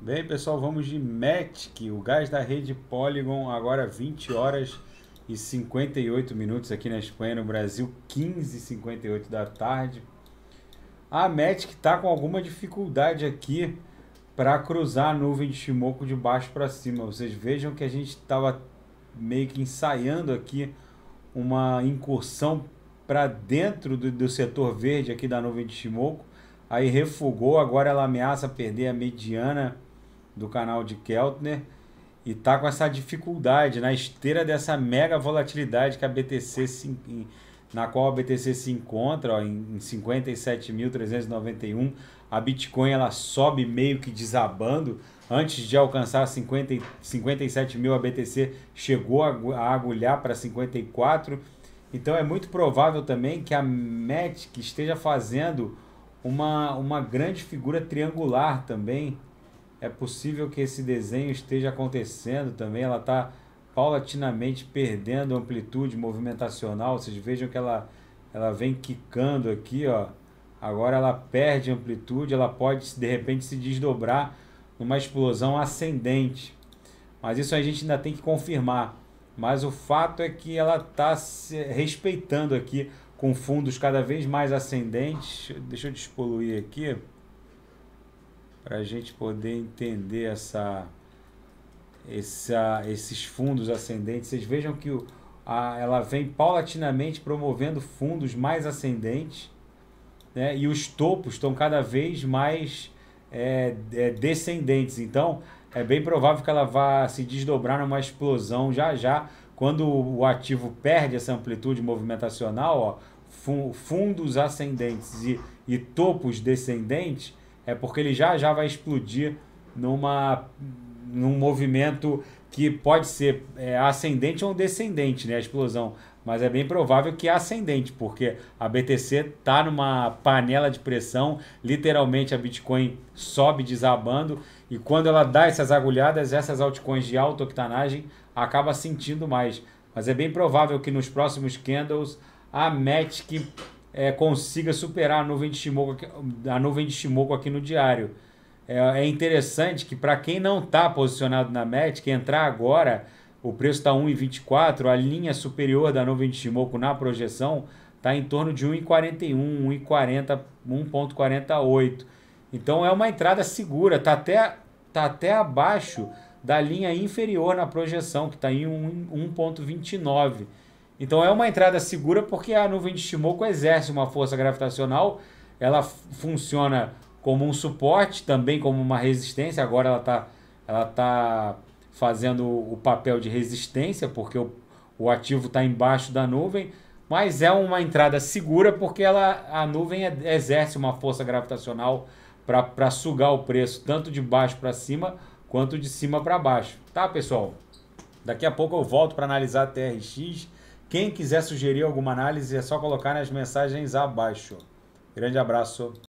Bem, pessoal, vamos de Matic, o gás da rede Polygon, agora 20 horas e 58 minutos aqui na Espanha, no Brasil, 15 e 58 da tarde. A Matic está com alguma dificuldade aqui para cruzar a nuvem de Shimoku de baixo para cima. Vocês vejam que a gente estava meio que ensaiando aqui uma incursão para dentro do, do setor verde aqui da nuvem de Shimoku. Aí refugou, agora ela ameaça perder a mediana do canal de Keltner e tá com essa dificuldade na esteira dessa mega volatilidade que a BTC se, na qual a BTC se encontra ó, em 57.391 a Bitcoin ela sobe meio que desabando antes de alcançar 50, 57 mil a BTC chegou a agulhar para 54 então é muito provável também que a MET esteja fazendo uma, uma grande figura triangular também é possível que esse desenho esteja acontecendo também. Ela está paulatinamente perdendo amplitude movimentacional. Vocês vejam que ela, ela vem quicando aqui, ó. Agora ela perde amplitude, ela pode de repente se desdobrar numa explosão ascendente. Mas isso a gente ainda tem que confirmar. Mas o fato é que ela está respeitando aqui com fundos cada vez mais ascendentes. Deixa eu despoluir aqui para a gente poder entender essa, essa, esses fundos ascendentes. Vocês vejam que o, a, ela vem paulatinamente promovendo fundos mais ascendentes né? e os topos estão cada vez mais é, é, descendentes. Então, é bem provável que ela vá se desdobrar numa explosão já já. Quando o ativo perde essa amplitude movimentacional, ó, fundos ascendentes e, e topos descendentes, é porque ele já já vai explodir numa, num movimento que pode ser é, ascendente ou descendente, né? A explosão. Mas é bem provável que é ascendente, porque a BTC está numa panela de pressão. Literalmente a Bitcoin sobe desabando. E quando ela dá essas agulhadas, essas altcoins de alta octanagem acaba sentindo mais. Mas é bem provável que nos próximos candles a Matic é, consiga superar a nuvem de Shimoku, a nuvem de Shimoku aqui no diário. É, é interessante que para quem não está posicionado na que entrar agora, o preço está 1,24, a linha superior da nuvem de Shimoku na projeção está em torno de 1,41, 1,40, 1,48. Então é uma entrada segura, está até, tá até abaixo da linha inferior na projeção, que está em 1,29. Então é uma entrada segura porque a nuvem de Shimoku exerce uma força gravitacional, ela funciona como um suporte, também como uma resistência. Agora ela está ela tá fazendo o papel de resistência, porque o, o ativo está embaixo da nuvem, mas é uma entrada segura porque ela, a nuvem exerce uma força gravitacional para sugar o preço, tanto de baixo para cima quanto de cima para baixo. Tá, pessoal? Daqui a pouco eu volto para analisar a TRX quem quiser sugerir alguma análise é só colocar nas mensagens abaixo. Grande abraço.